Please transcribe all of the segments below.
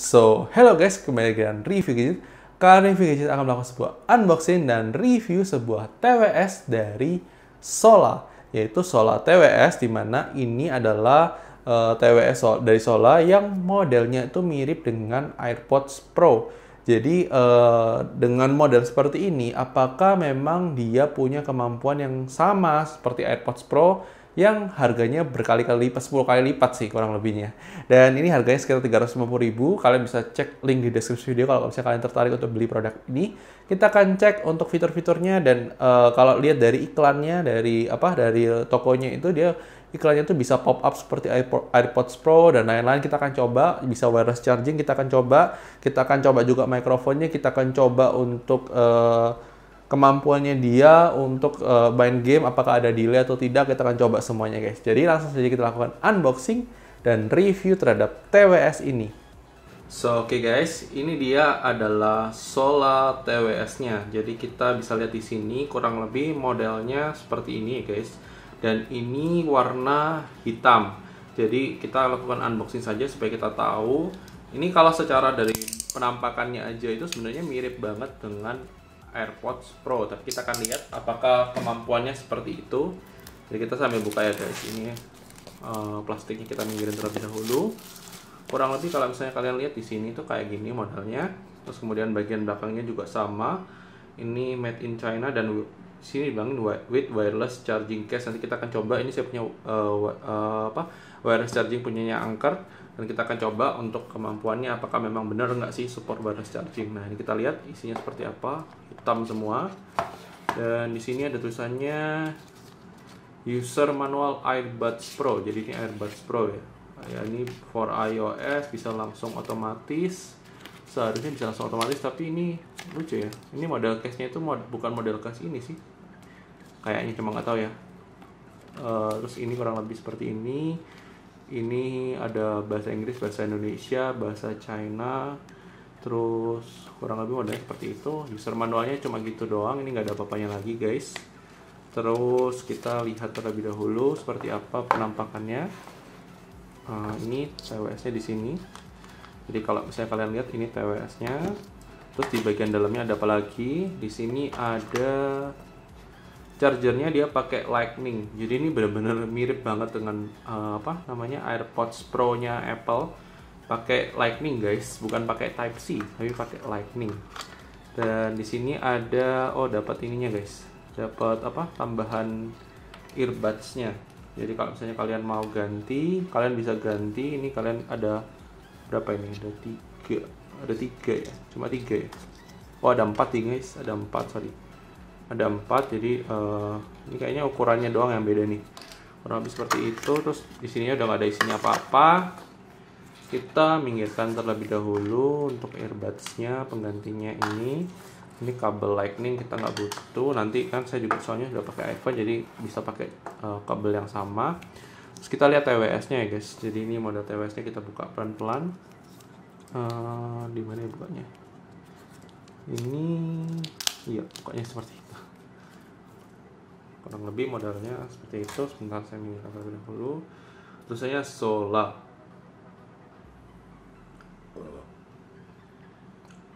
So, hello guys, kembali lagi dengan Review Gadget. Kali ini Review Gadget akan melakukan sebuah unboxing dan review sebuah TWS dari Sola, yaitu Sola TWS, di mana ini adalah uh, eh, TWS dari Sola yang modelnya itu mirip dengan AirPods Pro. Jadi uh, dengan model seperti ini, apakah memang dia punya kemampuan yang sama seperti AirPods Pro yang harganya berkali-kali lipat, 10 kali lipat sih kurang lebihnya. Dan ini harganya sekitar 350 ribu. Kalian bisa cek link di deskripsi video kalau misalnya kalian tertarik untuk beli produk ini. Kita akan cek untuk fitur-fiturnya dan uh, kalau lihat dari iklannya, dari apa, dari tokonya itu dia iklannya itu bisa pop up seperti AirPods Pro dan lain-lain kita akan coba bisa wireless charging kita akan coba kita akan coba juga mikrofonnya kita akan coba untuk uh, kemampuannya dia untuk uh, main game apakah ada delay atau tidak kita akan coba semuanya guys jadi langsung saja kita lakukan unboxing dan review terhadap TWS ini so oke okay guys ini dia adalah Sola TWS nya jadi kita bisa lihat di sini kurang lebih modelnya seperti ini guys dan ini warna hitam jadi kita lakukan unboxing saja supaya kita tahu ini kalau secara dari penampakannya aja itu sebenarnya mirip banget dengan AirPods Pro tapi kita akan lihat apakah kemampuannya seperti itu jadi kita sambil buka ya guys ini uh, plastiknya kita minggirin terlebih dahulu kurang lebih kalau misalnya kalian lihat di sini tuh kayak gini modelnya terus kemudian bagian belakangnya juga sama ini made in China dan sini bang with wireless charging case nanti kita akan coba ini saya punya uh, uh, apa wireless charging punyanya angker dan kita akan coba untuk kemampuannya apakah memang benar nggak sih support wireless charging nah ini kita lihat isinya seperti apa hitam semua dan di sini ada tulisannya user manual AirBuds pro jadi ini AirBuds pro ya ya ini for iOS bisa langsung otomatis seharusnya bisa langsung otomatis tapi ini lucu ya ini model case nya itu mod, bukan model case ini sih kayaknya cuma nggak tahu ya uh, terus ini kurang lebih seperti ini ini ada bahasa Inggris bahasa Indonesia bahasa China terus kurang lebih modelnya seperti itu user manualnya cuma gitu doang ini nggak ada apa-apanya lagi guys terus kita lihat terlebih dahulu seperti apa penampakannya uh, ini TWS nya di sini jadi kalau misalnya kalian lihat ini TWS nya terus di bagian dalamnya ada apa lagi di sini ada chargernya dia pakai lightning jadi ini benar-benar mirip banget dengan uh, apa namanya AirPods Pro nya Apple pakai Lightning guys, bukan pakai Type C, tapi pakai Lightning. Dan di sini ada oh dapat ininya guys, dapat apa tambahan earbudsnya. Jadi kalau misalnya kalian mau ganti, kalian bisa ganti. Ini kalian ada berapa ini? Ada tiga, ada tiga ya, cuma tiga ya. Oh ada empat nih guys, ada empat sorry. Ada empat, jadi uh, ini kayaknya ukurannya doang yang beda nih. Kurang lebih seperti itu. Terus di sini udah gak ada isinya apa-apa kita minggirkan terlebih dahulu untuk earbudsnya penggantinya ini ini kabel lightning kita nggak butuh nanti kan saya juga soalnya sudah pakai iPhone jadi bisa pakai uh, kabel yang sama terus kita lihat TWS nya ya guys jadi ini model TWS nya kita buka pelan-pelan uh, di mana ya bukanya ini iya bukanya seperti itu kurang lebih modelnya seperti itu sebentar saya minggirkan terlebih dahulu terus saya solar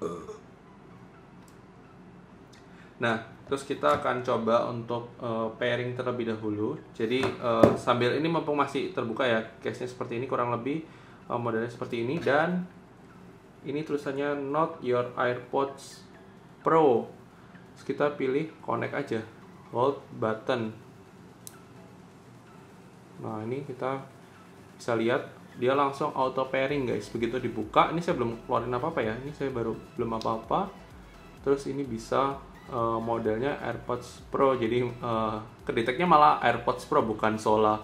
Eh. Nah, terus kita akan coba untuk uh, pairing terlebih dahulu. Jadi uh, sambil ini mumpung masih terbuka ya, case-nya seperti ini kurang lebih uh, modelnya seperti ini dan ini tulisannya not your AirPods Pro. Terus kita pilih connect aja, hold button. Nah, ini kita bisa lihat dia langsung auto pairing guys begitu dibuka ini saya belum keluarin apa apa ya ini saya baru belum apa apa terus ini bisa uh, modelnya AirPods Pro jadi uh, kedeteknya malah AirPods Pro bukan Sola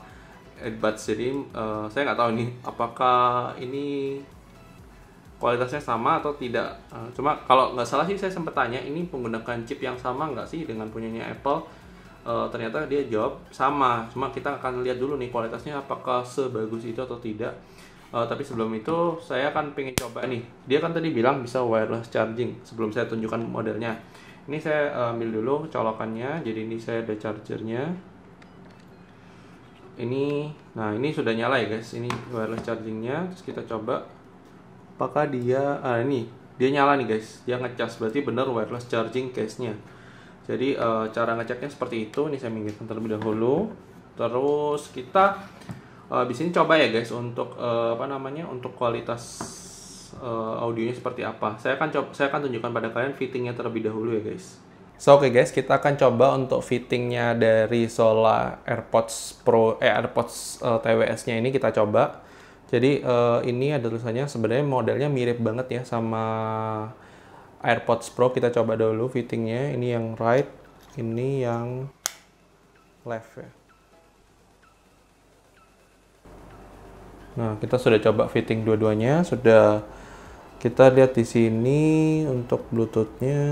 AirPods jadi uh, saya nggak tahu nih apakah ini kualitasnya sama atau tidak uh, cuma kalau nggak salah sih saya sempat tanya ini menggunakan chip yang sama nggak sih dengan punyanya Apple uh, ternyata dia jawab sama cuma kita akan lihat dulu nih kualitasnya apakah sebagus itu atau tidak uh, tapi sebelum itu saya akan pengen coba nih dia kan tadi bilang bisa wireless charging sebelum saya tunjukkan modelnya ini saya eh, ambil dulu colokannya jadi ini saya ada chargernya ini nah ini sudah nyala ya guys ini wireless chargingnya terus kita coba apakah dia ah ini dia nyala nih guys dia ngecas berarti bener wireless charging case nya jadi e, cara ngeceknya seperti itu ini saya minggirkan terlebih dahulu terus kita e, di sini coba ya guys untuk e, apa namanya untuk kualitas e, audionya seperti apa saya akan coba saya akan tunjukkan pada kalian fittingnya terlebih dahulu ya guys So oke okay guys, kita akan coba untuk fittingnya dari Sola AirPods Pro eh AirPods uh, TWS-nya ini kita coba. Jadi uh, ini ada tulisannya sebenarnya modelnya mirip banget ya sama AirPods Pro kita coba dulu fittingnya. Ini yang right, ini yang left ya. Nah, kita sudah coba fitting dua-duanya, sudah kita lihat di sini untuk Bluetoothnya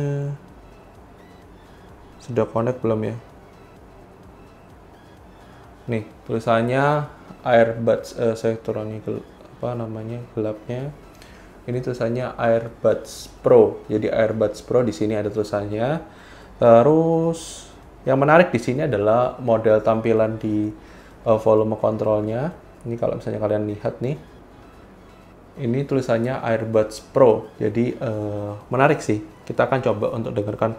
sudah connect belum ya? Nih, tulisannya airbuds uh, saya turunin apa namanya gelapnya ini tulisannya Airbuds Pro. Jadi Airbuds Pro di sini ada tulisannya. Terus yang menarik di sini adalah model tampilan di uh, volume kontrolnya. Ini kalau misalnya kalian lihat nih, ini tulisannya Airbuds Pro. Jadi uh, menarik sih. Kita akan coba untuk dengarkan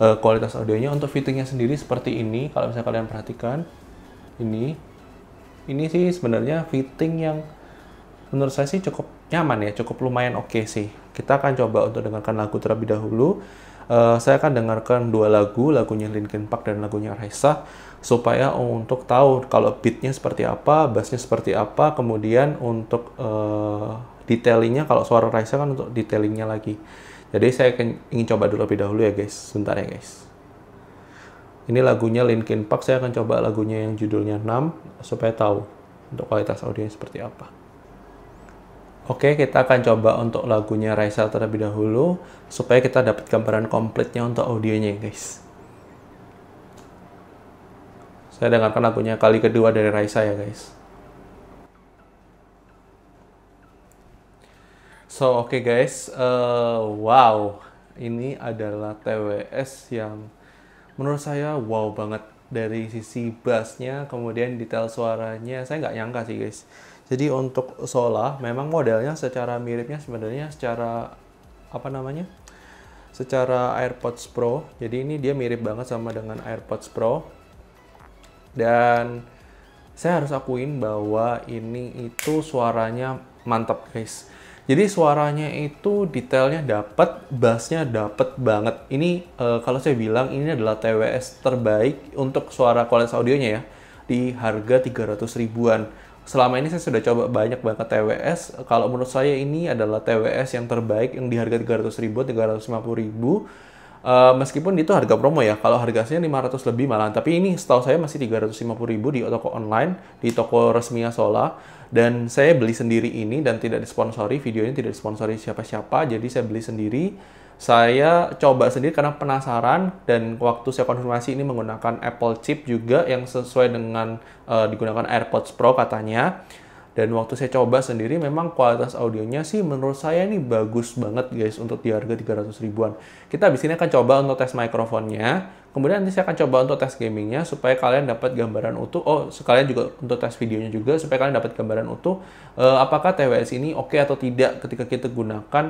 uh, kualitas audionya. Untuk fittingnya sendiri seperti ini. Kalau misalnya kalian perhatikan, ini, ini sih sebenarnya fitting yang menurut saya sih cukup nyaman ya, cukup lumayan oke okay sih. Kita akan coba untuk dengarkan lagu terlebih dahulu. Uh, saya akan dengarkan dua lagu, lagunya Linkin Park dan lagunya Raisa, supaya untuk tahu kalau beatnya seperti apa, bassnya seperti apa, kemudian untuk uh, detailingnya, kalau suara Raisa kan untuk detailingnya lagi. Jadi saya akan, ingin coba dulu lebih dahulu ya guys, sebentar ya guys. Ini lagunya Linkin Park, saya akan coba lagunya yang judulnya 6, supaya tahu untuk kualitas audionya seperti apa. Oke, kita akan coba untuk lagunya Raisa terlebih dahulu supaya kita dapat gambaran komplitnya untuk audionya, guys. Saya dengarkan lagunya kali kedua dari Raisa ya, guys. So, oke okay guys, uh, wow, ini adalah TWS yang menurut saya wow banget dari sisi bassnya, kemudian detail suaranya, saya nggak nyangka sih guys. Jadi untuk Sola memang modelnya secara miripnya sebenarnya secara apa namanya? Secara AirPods Pro. Jadi ini dia mirip banget sama dengan AirPods Pro. Dan saya harus akuin bahwa ini itu suaranya mantap guys. Jadi suaranya itu detailnya dapat, bassnya dapat banget. Ini e, kalau saya bilang ini adalah TWS terbaik untuk suara kualitas audionya ya di harga 300 ribuan selama ini saya sudah coba banyak banget TWS. Kalau menurut saya ini adalah TWS yang terbaik yang di harga 300 ribu, 350 ribu Uh, meskipun itu harga promo ya, kalau harga harganya 500 lebih malah. tapi ini setahu saya masih 350 ribu di toko online, di toko resminya Sola, dan saya beli sendiri ini dan tidak disponsori, videonya tidak disponsori siapa-siapa, jadi saya beli sendiri, saya coba sendiri karena penasaran dan waktu saya konfirmasi ini menggunakan Apple chip juga yang sesuai dengan uh, digunakan AirPods Pro katanya dan waktu saya coba sendiri memang kualitas audionya sih menurut saya ini bagus banget guys untuk di harga 300 ribuan kita abis ini akan coba untuk tes mikrofonnya kemudian nanti saya akan coba untuk tes gamingnya supaya kalian dapat gambaran utuh oh sekalian juga untuk tes videonya juga supaya kalian dapat gambaran utuh uh, apakah TWS ini oke okay atau tidak ketika kita gunakan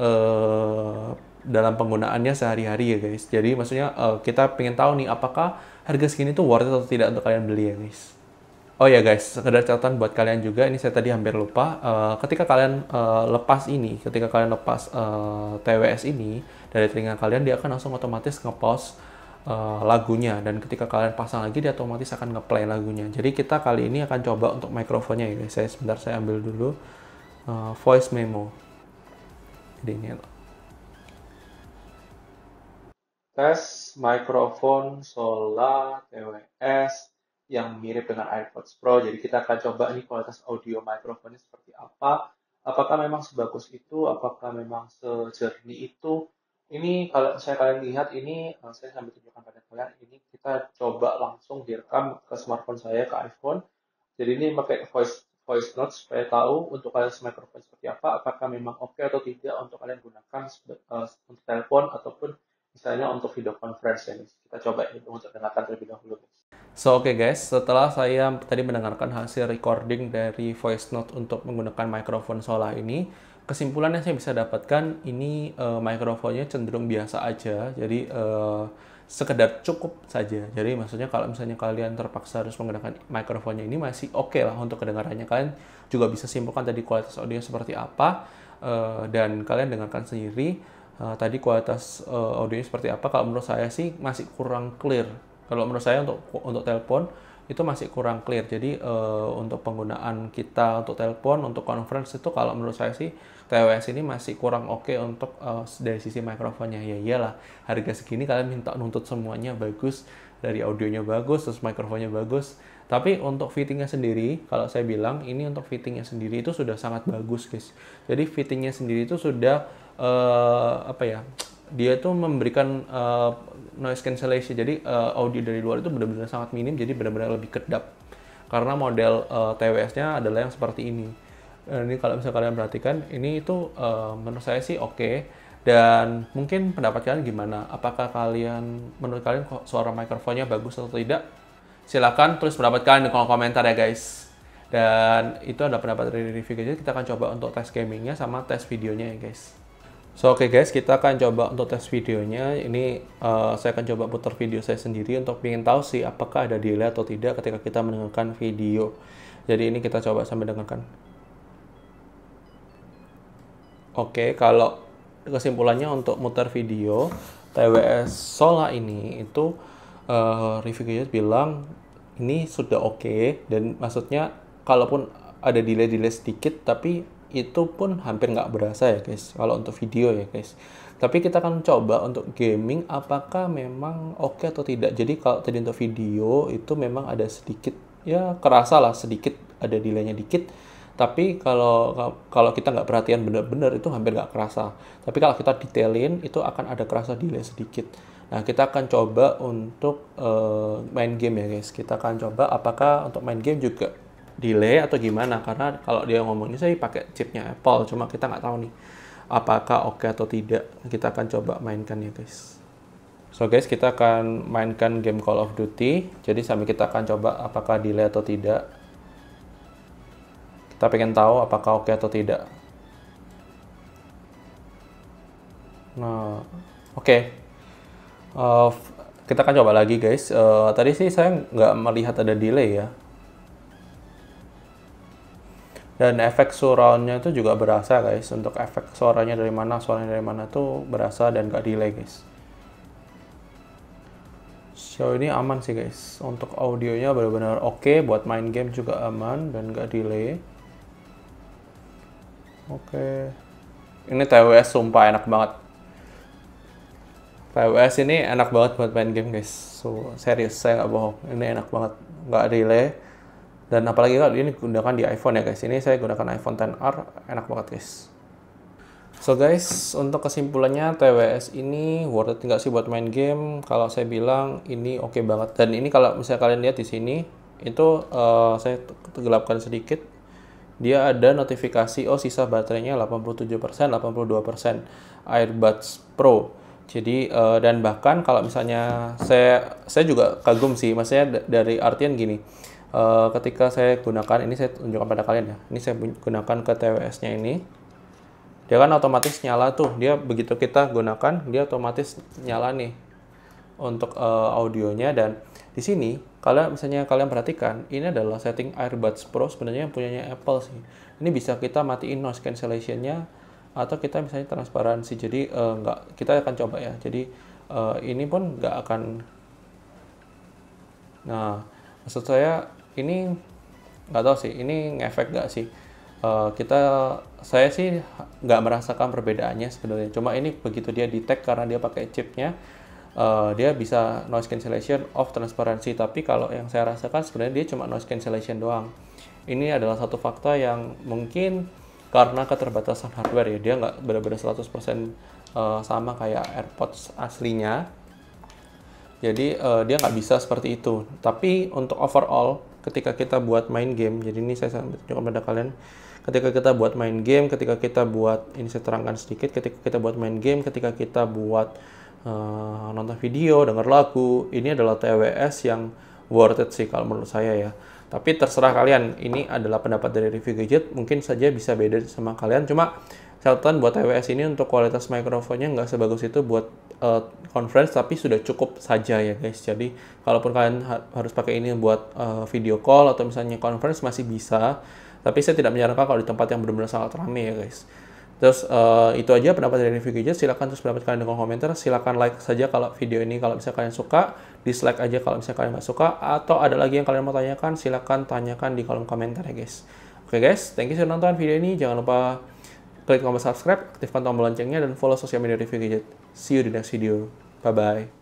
uh, dalam penggunaannya sehari-hari ya guys jadi maksudnya uh, kita pengen tahu nih apakah harga segini tuh worth it atau tidak untuk kalian beli ya guys Oh ya guys, sekedar catatan buat kalian juga, ini saya tadi hampir lupa. Uh, ketika kalian uh, lepas ini, ketika kalian lepas uh, eh, TWS ini dari telinga kalian, dia akan langsung otomatis nge-pause uh, lagunya. Dan ketika kalian pasang lagi, dia otomatis akan nge-play lagunya. Jadi kita kali ini akan coba untuk mikrofonnya ya guys. Saya sebentar saya ambil dulu uh, voice memo. Jadi ini ya. tes mikrofon sola TWS yang mirip dengan AirPods Pro. Jadi kita akan coba ini kualitas audio mikrofonnya seperti apa. Apakah memang sebagus itu? Apakah memang sejernih itu? Ini kalau saya kalian lihat ini eh, saya sambil tunjukkan pada kalian ini kita coba langsung direkam ke smartphone saya ke iPhone. Jadi ini pakai voice voice note supaya tahu untuk kalian microphone seperti apa, apakah memang oke okay atau tidak untuk kalian gunakan eh, untuk telepon ataupun misalnya untuk video conference ya. Kita coba ini untuk dengarkan terlebih dahulu. So oke okay guys, setelah saya tadi mendengarkan hasil recording dari voice note untuk menggunakan mikrofon Sola ini, kesimpulannya saya bisa dapatkan ini uh, eh, mikrofonnya cenderung biasa aja, jadi uh, sekedar cukup saja. Jadi maksudnya kalau misalnya kalian terpaksa harus menggunakan mikrofonnya ini masih oke okay lah untuk kedengarannya. Kalian juga bisa simpulkan tadi kualitas audio seperti apa uh, dan kalian dengarkan sendiri uh, tadi kualitas uh, audionya seperti apa kalau menurut saya sih masih kurang clear kalau menurut saya untuk untuk telepon itu masih kurang clear jadi uh, untuk penggunaan kita untuk telepon untuk conference itu kalau menurut saya sih TWS ini masih kurang oke okay untuk uh, dari sisi mikrofonnya ya iyalah harga segini kalian minta nuntut semuanya bagus dari audionya bagus terus mikrofonnya bagus tapi untuk fittingnya sendiri, kalau saya bilang ini untuk fittingnya sendiri itu sudah sangat bagus guys. Jadi fittingnya sendiri itu sudah uh, apa ya? Dia itu memberikan uh, noise cancellation. Jadi uh, audio dari luar itu benar-benar sangat minim. Jadi benar-benar lebih kedap. Karena model uh, TWS-nya adalah yang seperti ini. Dan ini kalau misalnya kalian perhatikan, ini itu uh, menurut saya sih oke. Okay. Dan mungkin pendapat kalian gimana? Apakah kalian menurut kalian suara mikrofonnya bagus atau tidak? Silahkan tulis pendapat kalian di kolom komentar ya guys. Dan itu ada pendapat dari review guys kita akan coba untuk tes gamingnya sama tes videonya ya guys. So oke okay guys, kita akan coba untuk tes videonya. Ini uh, saya akan coba putar video saya sendiri untuk ingin tahu sih apakah ada delay atau tidak ketika kita mendengarkan video. Jadi ini kita coba sambil dengarkan. Oke, okay, kalau kesimpulannya untuk muter video, TWS Sola ini itu uh, review bilang ini sudah oke okay, dan maksudnya kalaupun ada delay-delay sedikit tapi itu pun hampir nggak berasa ya guys kalau untuk video ya guys tapi kita akan coba untuk gaming apakah memang oke okay atau tidak jadi kalau tadi untuk video itu memang ada sedikit ya kerasa lah sedikit ada delaynya dikit tapi kalau kalau kita nggak perhatian bener-bener itu hampir nggak kerasa tapi kalau kita detailin itu akan ada kerasa delay sedikit Nah, kita akan coba untuk uh, main game ya, guys. Kita akan coba apakah untuk main game juga delay atau gimana. Karena kalau dia ngomongnya saya pakai chipnya Apple, cuma kita nggak tahu nih apakah oke okay atau tidak. Kita akan coba mainkan ya, guys. So guys, kita akan mainkan game Call of Duty. Jadi sambil kita akan coba apakah delay atau tidak. Kita pengen tahu apakah oke okay atau tidak. Nah, oke. Okay. Uh, kita akan coba lagi guys. Uh, tadi sih saya nggak melihat ada delay ya. Dan efek surroundnya itu juga berasa guys. Untuk efek suaranya dari mana, suaranya dari mana tuh berasa dan nggak delay guys. So ini aman sih guys. Untuk audionya benar-benar oke. Okay. Buat main game juga aman dan nggak delay. Oke. Okay. Ini TWS sumpah enak banget PWS ini enak banget buat main game guys so serius saya nggak bohong ini enak banget nggak delay dan apalagi kalau ini gunakan di iPhone ya guys ini saya gunakan iPhone 10R enak banget guys so guys untuk kesimpulannya TWS ini worth it nggak sih buat main game kalau saya bilang ini oke okay banget dan ini kalau misalnya kalian lihat di sini itu uh, saya gelapkan sedikit dia ada notifikasi oh sisa baterainya 87% 82% AirBuds Pro jadi uh, dan bahkan kalau misalnya saya saya juga kagum sih, maksudnya dari artian gini, uh, ketika saya gunakan ini saya tunjukkan pada kalian ya, ini saya gunakan ke TWS-nya ini, dia kan otomatis nyala tuh, dia begitu kita gunakan dia otomatis nyala nih untuk uh, audionya dan di sini kalau misalnya kalian perhatikan ini adalah setting AirBuds pro sebenarnya yang punyanya Apple sih ini bisa kita matiin noise cancellationnya atau kita misalnya transparansi jadi uh, nggak kita akan coba ya jadi uh, ini pun nggak akan nah maksud saya ini nggak tahu sih ini ngefek nggak sih uh, kita saya sih nggak merasakan perbedaannya sebenarnya cuma ini begitu dia detect karena dia pakai chipnya uh, dia bisa noise cancellation of transparansi tapi kalau yang saya rasakan sebenarnya dia cuma noise cancellation doang ini adalah satu fakta yang mungkin karena keterbatasan hardware ya dia nggak benar-benar 100% eh, sama kayak AirPods aslinya jadi eh, dia nggak bisa seperti itu tapi untuk overall ketika kita buat main game jadi ini saya tunjukkan pada kalian ketika kita buat main game ketika kita buat ini saya terangkan sedikit ketika kita buat main game ketika kita buat uh, nonton video dengar lagu ini adalah TWS yang worth it sih kalau menurut saya ya tapi terserah kalian, ini adalah pendapat dari review gadget, mungkin saja bisa beda sama kalian. Cuma catatan buat TWS ini untuk kualitas mikrofonnya nggak sebagus itu buat uh, conference, tapi sudah cukup saja ya guys. Jadi kalaupun kalian ha harus pakai ini buat uh, video call atau misalnya conference masih bisa, tapi saya tidak menyarankan kalau di tempat yang benar-benar sangat ramai ya guys. Terus uh, itu aja pendapat dari Review Gadget. Silahkan terus pendapat kalian dengan komentar. Silahkan like saja kalau video ini kalau misalnya kalian suka. Dislike aja kalau misalnya kalian nggak suka. Atau ada lagi yang kalian mau tanyakan, silahkan tanyakan di kolom komentar ya guys. Oke okay, guys, thank you sudah nonton video ini. Jangan lupa klik tombol subscribe, aktifkan tombol loncengnya, dan follow sosial media Review Gadget. See you di next video. Bye-bye.